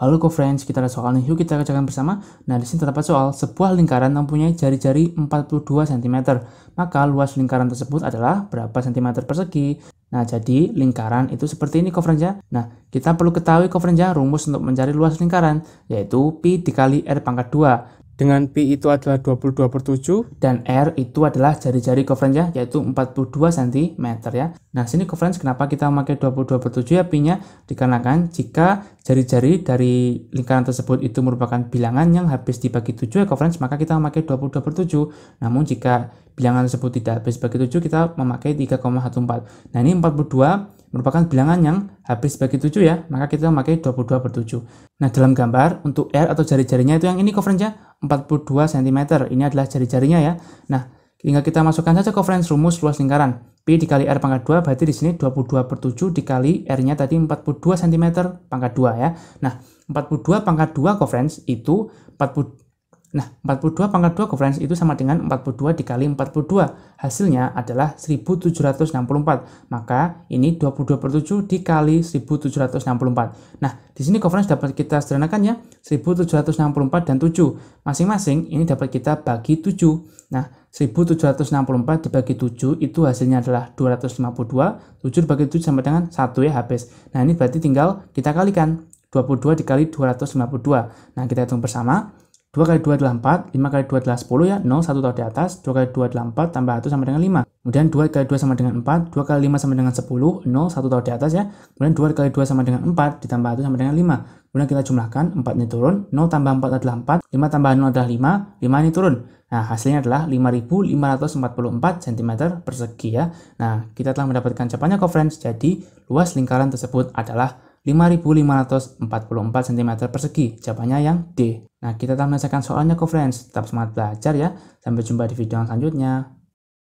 Halo co-friends, kita ada soal nih. Yuk kita kerjakan bersama. Nah, di sini terdapat soal sebuah lingkaran yang mempunyai jari-jari 42 cm. Maka luas lingkaran tersebut adalah berapa cm persegi? Nah, jadi lingkaran itu seperti ini co ya. Nah, kita perlu ketahui co ya, rumus untuk mencari luas lingkaran, yaitu Pi dikali R pangkat 2 dengan pi itu adalah 22 per 7 dan R itu adalah jari-jari coverage yaitu 42 cm ya. Nah sini coverage kenapa kita memakai 22 per 7 ya pi nya dikarenakan jika jari-jari dari lingkaran tersebut itu merupakan bilangan yang habis dibagi 7 ya coverage maka kita memakai 22 per 7 namun jika bilangan tersebut tidak habis bagi 7 kita memakai 3,14 nah ini 42 merupakan bilangan yang habis bagi 7 ya, maka kita memakai 22 per 7. Nah, dalam gambar, untuk R atau jari-jarinya itu yang ini coverage 42 cm. Ini adalah jari-jarinya ya. Nah, tinggal kita masukkan saja ke koefisien rumus luas lingkaran. P dikali R pangkat 2 berarti di sini 22 per 7 dikali R-nya tadi 42 cm pangkat 2 ya. Nah, 42 pangkat 2 koefisien itu 40 Nah, 42 pangkat 2 kovalens itu sama dengan 42 dikali 42. Hasilnya adalah 1764. Maka ini 22 per 7 dikali 1764. Nah, di sini kovalens dapat kita sederhanakan ya. 1764 dan 7. Masing-masing ini dapat kita bagi 7. Nah, 1764 dibagi 7 itu hasilnya adalah 252. 7 dibagi 7 sama dengan 1 ya habis. Nah, ini berarti tinggal kita kalikan. 22 dikali 252. Nah, kita hitung bersama. 2 kali 2 adalah 4, 5 kali 2 adalah 10 ya, 0, 1 tahu di atas, 2 kali 2 adalah 4, tambah 1 sama dengan 5. Kemudian 2 kali 2 sama dengan 4, 2 kali 5 sama dengan 10, 0, 1 tahu di atas ya. Kemudian 2 kali 2 sama dengan 4, ditambah 1 sama dengan 5. Kemudian kita jumlahkan, 4 ini turun, 0 tambah 4 adalah 4, 5 tambah 0 adalah 5, 5 ini turun. Nah, hasilnya adalah 5.544 cm persegi ya. Nah, kita telah mendapatkan jawabannya, kok friends. Jadi, luas lingkaran tersebut adalah 5.544 5544 cm persegi, jawabannya yang D. Nah, kita telah menyelesaikan soalnya ke friends. Tetap semangat belajar ya. Sampai jumpa di video yang selanjutnya.